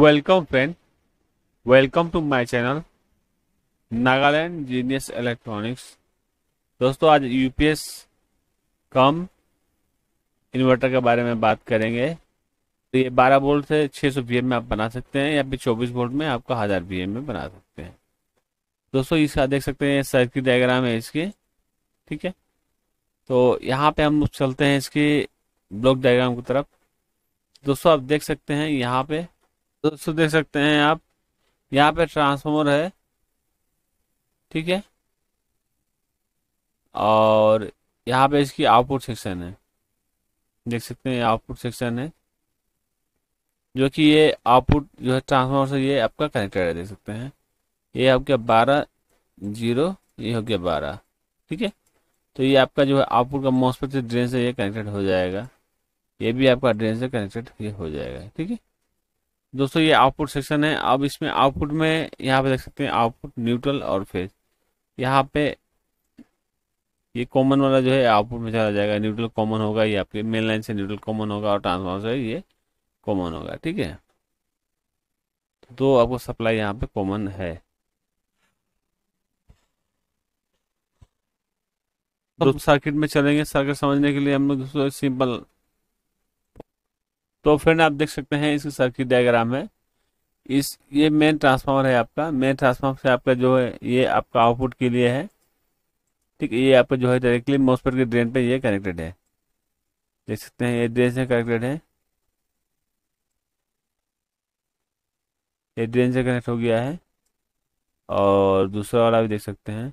welcome friend welcome to my channel Nagaland genius electronics दोस्तों आज UPS कम inverter के बारे में बात करेंगे तो ये 12 वोल्ट से 600 सौ में आप बना सकते हैं या फिर 24 वोल्ट में आपको हज़ार वी में बना सकते हैं दोस्तों इसका देख सकते हैं सर्किट डायग्राम है इसकी ठीक है तो यहाँ पर हम चलते हैं इसके ब्लॉक डायग्राम की तरफ दोस्तों आप देख सकते हैं यहाँ पे दोस्तों देख सकते हैं आप यहाँ पे ट्रांसफॉर्मर है ठीक है और यहाँ पे इसकी आउटपुट सेक्शन है देख सकते हैं आउटपुट सेक्शन है जो कि ये आउटपुट जो है ट्रांसफॉर्मर से ये आपका कनेक्टेड है देख सकते हैं ये हो गया बारह जीरो ये हो गया बारह ठीक है तो ये आपका जो है आउटपुट का मोस्फेट से ड्रेन से ये कनेक्टेड हो जाएगा ये भी आपका ड्रेन से कनेक्टेड ये हो जाएगा ठीक है दोस्तों ये आउटपुट सेक्शन है अब इसमें आउटपुट में यहाँ पे देख सकते हैं आउटपुट न्यूट्रल और फेज यहाँ पे ये कॉमन वाला जो है आउटपुट में चला जाएगा न्यूट्रल कॉमन होगा ये आपके मेन लाइन से न्यूट्रल कॉमन होगा और ट्रांसफॉर्म से ये कॉमन होगा ठीक है तो आपको सप्लाई यहाँ पे कॉमन है सर्किट में चलेंगे सर्किट समझने के लिए हम लोग दोस्तों सिंपल तो फ्रेंड आप देख सकते हैं इस सर्किट डायग्राम है इस ये मेन ट्रांसफार्मर है आपका मेन ट्रांसफार्मर से आपका जो है ये आपका आउटपुट के लिए है ठीक है ये आपका जो है डायरेक्टली मोसपेट के ड्रेन पे ये कनेक्टेड है देख सकते हैं ये ड्रेन से कनेक्टेड है ये ड्रेन से कनेक्ट हो गया है और दूसरा वाला भी देख सकते हैं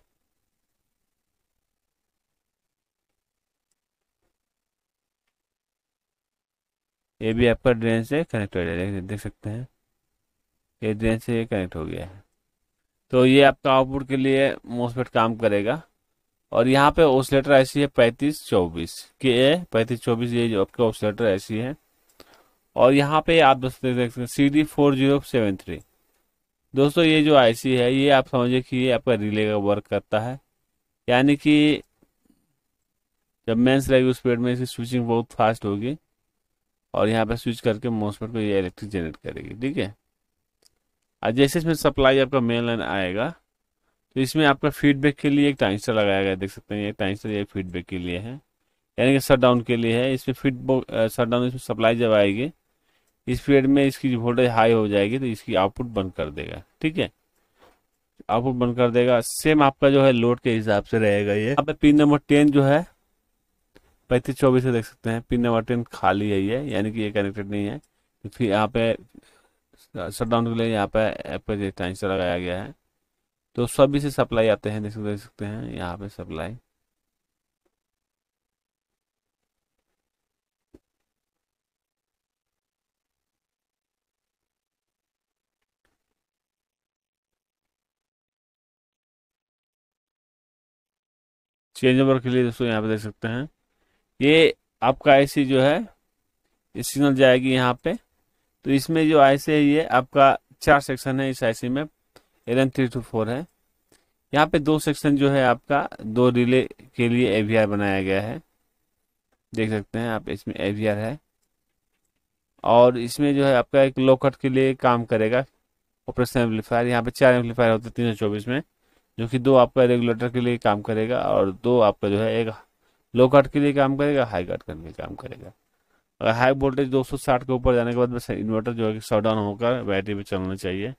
ये भी आपका ड्रेन से कनेक्ट हो जाएगा देख सकते हैं ये ड्रेन से ये कनेक्ट हो गया है तो ये आपका आउटपुट के लिए मोसपेट काम करेगा और यहाँ पे ओसलेटर ऐसी है पैंतीस चौबीस के ए पैंतीस चौबीस ये जो आपका ओसलेटर ऐसी है और यहाँ पे आप दोस्तों देख सकते हैं C D four zero seven three दोस्तों ये जो आईसी है ये आप समझिए कि ये आपका रिले का वर्क करता है यानी कि जब मेंस रहेगी उस पेड में इसकी स्विचिंग बहुत फास्ट होगी और यहाँ पे स्विच करके मोसफेट को ये इलेक्ट्रिक जनरेट करेगी ठीक है और जैसे इसमें सप्लाई आपका मेन लाइन आएगा तो इसमें आपका फीडबैक के लिए एक ट्रांजिस्टर लगाया गया देख सकते हैं ये ट्रांजिस्टर ये फीडबैक के लिए है यानी कि शटडाउन के लिए है इसमें शट शटडाउन इसमें सप्लाई जब आएगी इस पीरियड में इसकी वोल्टेज हाई हो जाएगी तो इसकी आउटपुट बंद कर देगा ठीक है आउटपुट बंद कर देगा सेम आपका जो है लोड के हिसाब से रहेगा ये पिन नंबर टेन जो है पैंतीस चौबीस से देख सकते हैं पिन नंबर टेन खाली है ये यानी कि ये कनेक्टेड नहीं है तो फिर यहाँ पे शटडाउन के लिए यहाँ पे ऐप पर टाइम लगाया गया है तो सभी से सप्लाई आते हैं देख सकते हैं यहाँ पे सप्लाई चेंज ओवर के लिए दोस्तों यहाँ पे देख सकते हैं ये आपका आईसी जो है ये सिग्नल जाएगी यहाँ पे तो इसमें जो आईसी है ये आपका चार सेक्शन है इस आईसी में एन थ्री टू फोर है यहाँ पे दो सेक्शन जो है आपका दो रिले के लिए आर बनाया गया है देख सकते हैं आप इसमें आर है और इसमें जो है आपका एक लोकट के लिए काम करेगा ऑपरेशन एम्पलीफायर यहाँ पे चार एम्पलीफायर होते हैं तीन में जो कि दो आपका रेगुलेटर के लिए काम करेगा और दो आपका जो है एक लो कट के लिए काम करेगा हाई कट के लिए काम करेगा अगर हाई वोल्टेज 260 के ऊपर जाने के बाद बस इन्वर्टर जो है कि शट डाउन होकर बैटरी पे चलना चाहिए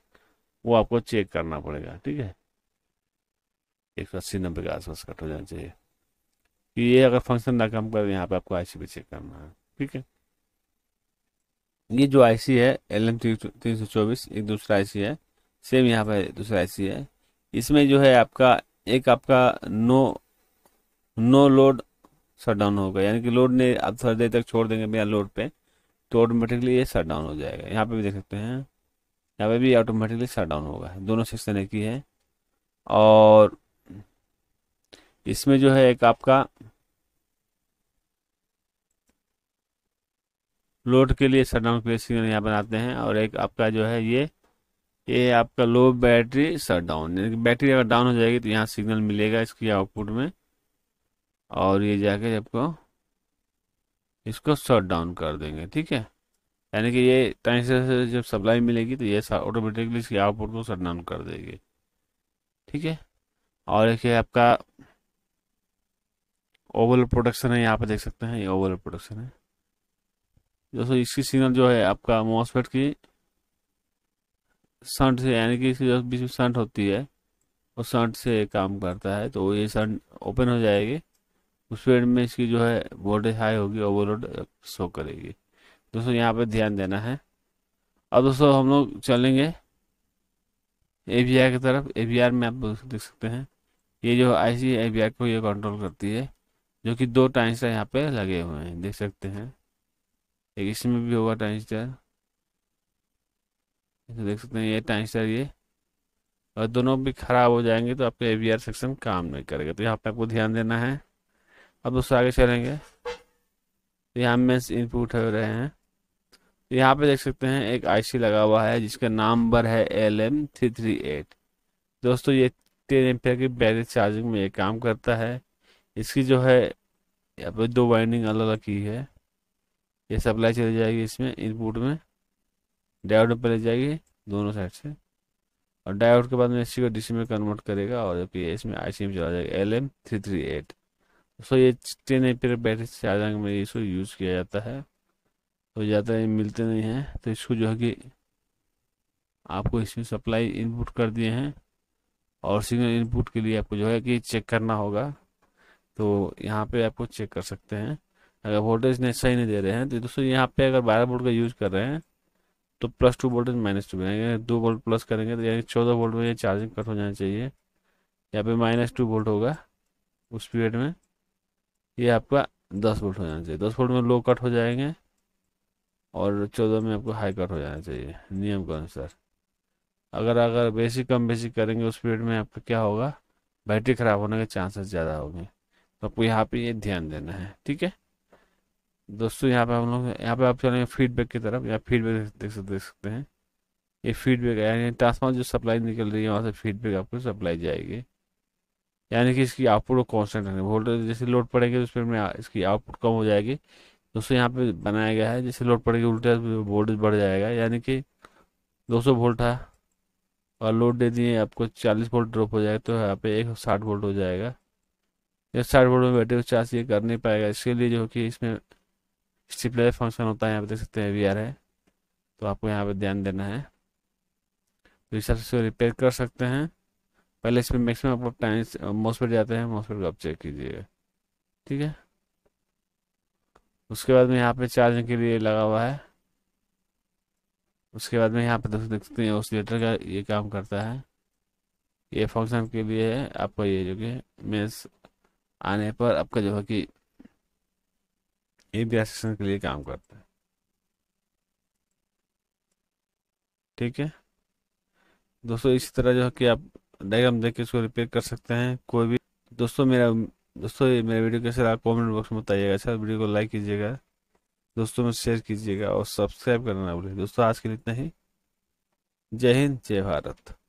वो आपको चेक करना पड़ेगा ठीक है एक सौ अस्सी नब्बे के आसपास कट हो जाना चाहिए कि ये अगर फंक्शन ना काम कर यहाँ पे आपको आईसी पे चेक करना है ठीक है ये जो आईसी है एल एम तीन सौ चौबीस एक दूसरा आईसी है सेम यहाँ पे दूसरा आईसी है इसमें जो है आपका एक आपका no no load shut down होगा यानी कि लोड ने अब थोड़ी देर तक छोड़ देंगे बिना लोड पे तो ऑटोमेटिकली ये शट डाउन हो जाएगा यहाँ पे भी देख सकते हैं यहाँ पे भी ऑटोमेटिकली शट डाउन होगा दोनों सेक्शन एक ही है और इसमें जो है एक आपका लोड के लिए डाउन के लिए सिग्नल यहाँ बनाते हैं और एक आपका जो है ये ये आपका लो बैटरी डाउन यानी कि बैटरी अगर डाउन हो जाएगी तो यहाँ सिग्नल मिलेगा इसकी आउटपुट में और ये जाके आपको इसको शट डाउन कर देंगे ठीक है यानी कि ये टाइम से जब सप्लाई मिलेगी तो ये ऑटोमेटिकली इसकी आउटपुट को शट डाउन कर देगी ठीक है और एक है आपका ओवर प्रोडक्शन है यहाँ पे देख सकते हैं ये ओवर प्रोडक्शन है दोस्तों इसकी सिग्नल जो है आपका मोसफेट की सन्ट से यानी कि इसकी जो बीच में संट होती है वो संट से काम करता है तो ये सन्ट ओपन हो जाएगी उस पेड़ में इसकी जो है वोल्टेज हाई होगी ओवरलोड शो करेगी दोस्तों यहाँ पर ध्यान देना है अब दोस्तों हम लोग चलेंगे ए की तरफ ए में आप देख सकते हैं ये जो आई सी ए को ये कंट्रोल करती है जो कि दो टाइंसर यहाँ पे लगे हुए हैं देख सकते हैं एक इसमें भी होगा टाइंसर देख सकते हैं ये टाइंसर ये और दोनों भी खराब हो जाएंगे तो आपके ए सेक्शन काम नहीं करेगा तो यहाँ पे आपको ध्यान देना है अब दोस्तों आगे चलेंगे तो यहाँ मेंस इनपुट हो रहे हैं तो यहाँ पे देख सकते हैं एक आईसी लगा हुआ है जिसका नंबर है L M three three eight दोस्तों ये तीन पी की बैटरी चार्जिंग में ये काम करता है इसकी जो है यहाँ पर दो वाइंडिंग अलग अलग की है ये सप्लाई चली जाएगी इसमें इनपुट में डायोड पर ले जाएगी दोनों साइड से और डायोड के बाद में इसी को डीसी में कन्वर्ट करेगा और इसमें इसमें आईसी में चला जाएगा L M three three eight so ये ट्रेन पर बैटरी से चार्जिंग में इसको यूज़ किया जाता है तो ज़्यादा मिलते नहीं हैं तो इसको जो है कि आपको इसमें सप्लाई इनपुट कर दिए हैं और सिग्नल इनपुट के लिए आपको जो है कि चेक करना होगा तो यहाँ पे आपको चेक कर सकते हैं अगर वोल्टेज नहीं सही नहीं दे रहे हैं तो दोस्तों यहाँ पे अगर बारह वोल्ट का यूज़ कर रहे हैं तो plus two voltage minus two बनाएंगे दो वोल्ट प्लस करेंगे तो यानी चौदह वोल्ट में ये चार्जिंग कट हो जाना चाहिए यहाँ पे माइनस टू वोल्ट होगा उस पीरियड में ये आपका दस वोल्ट हो जाना चाहिए दस वोल्ट में लो कट हो जाएंगे और चौदह में आपको हाई कट हो जाना चाहिए नियम के अनुसार अगर अगर बेसिक कम बेसिक करेंगे उस पीरियड में आपका क्या होगा बैटरी ख़राब होने के चांसेस ज़्यादा होंगे तो आपको यहाँ पे ये ध्यान देना है ठीक है दोस्तों यहाँ पे हम लोग यहाँ पे आप चलेंगे फीडबैक की तरफ यहाँ फीडबैक देख सकते देख सकते हैं ये फीडबैक यानी ट्रांसफार्मर जो सप्लाई निकल रही है वहाँ से फीडबैक आपको सप्लाई जाएगी यानी कि इसकी आउटपुट को कॉन्स्टेंट रखना वोल्टेज जैसे लोड पड़ेगी तो उसमें इसकी आउटपुट कम हो जाएगी दोस्तों यहाँ पे बनाया गया है जैसे लोड पड़ेगी उल्टा वोल्टेज बढ़ जाएगा यानी कि 200 वोल्ट है और लोड दे दिए आपको 40 वोल्ट ड्रॉप हो जाएगा तो यहाँ पे एक साठ वोल्ट हो जाएगा एक साठ वोल्ट में बैटरी चार्ज ये कर नहीं पाएगा इसके लिए जो कि इसमें स्टिपलर फंक्शन होता है यहाँ पे देख सकते हैं वी है तो आपको यहाँ पे ध्यान देना है तो इस हिसाब से रिपेयर कर सकते हैं पहले इसमें मैक्सिमम आप टाइम टाइम्स जाते हैं मॉसपेट को आप चेक कीजिएगा ठीक है उसके बाद में यहाँ पे चार्जिंग के लिए लगा हुआ है उसके बाद में यहाँ पे देख सकते हैं ऑसिलेटर का ये काम करता है ये फंक्शन के लिए है आपका ये जो कि मेस आने पर आपका जो है कि ए बी सेक्शन के लिए काम करता है ठीक है दोस्तों इसी तरह जो है कि आप डायग्राम देख के इसको रिपेयर कर सकते हैं कोई भी दोस्तों मेरा दोस्तों ये मेरा वीडियो कैसे रहा कमेंट बॉक्स में बताइएगा अच्छा वीडियो को लाइक कीजिएगा दोस्तों में शेयर कीजिएगा और सब्सक्राइब करना भूलिए दोस्तों आज के लिए इतना ही जय हिंद जय भारत